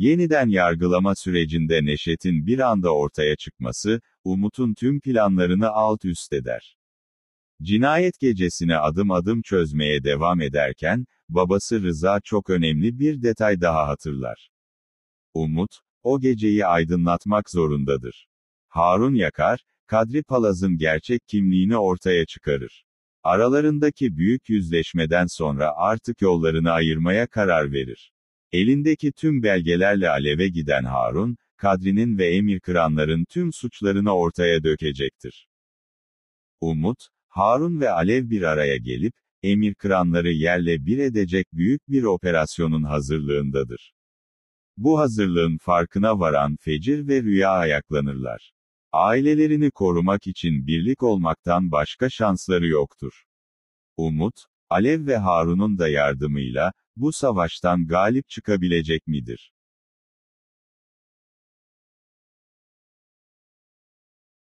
Yeniden yargılama sürecinde Neşet'in bir anda ortaya çıkması, Umut'un tüm planlarını alt üst eder. Cinayet gecesini adım adım çözmeye devam ederken, babası Rıza çok önemli bir detay daha hatırlar. Umut, o geceyi aydınlatmak zorundadır. Harun Yakar, Kadri Palaz'ın gerçek kimliğini ortaya çıkarır. Aralarındaki büyük yüzleşmeden sonra artık yollarını ayırmaya karar verir. Elindeki tüm belgelerle aleve giden Harun, Kadri'nin ve emir kıranların tüm suçlarını ortaya dökecektir. Umut, Harun ve Alev bir araya gelip, emir kıranları yerle bir edecek büyük bir operasyonun hazırlığındadır. Bu hazırlığın farkına varan Fecir ve Rüya ayaklanırlar. Ailelerini korumak için birlik olmaktan başka şansları yoktur. Umut, Alev ve Harun'un da yardımıyla, bu savaştan galip çıkabilecek midir?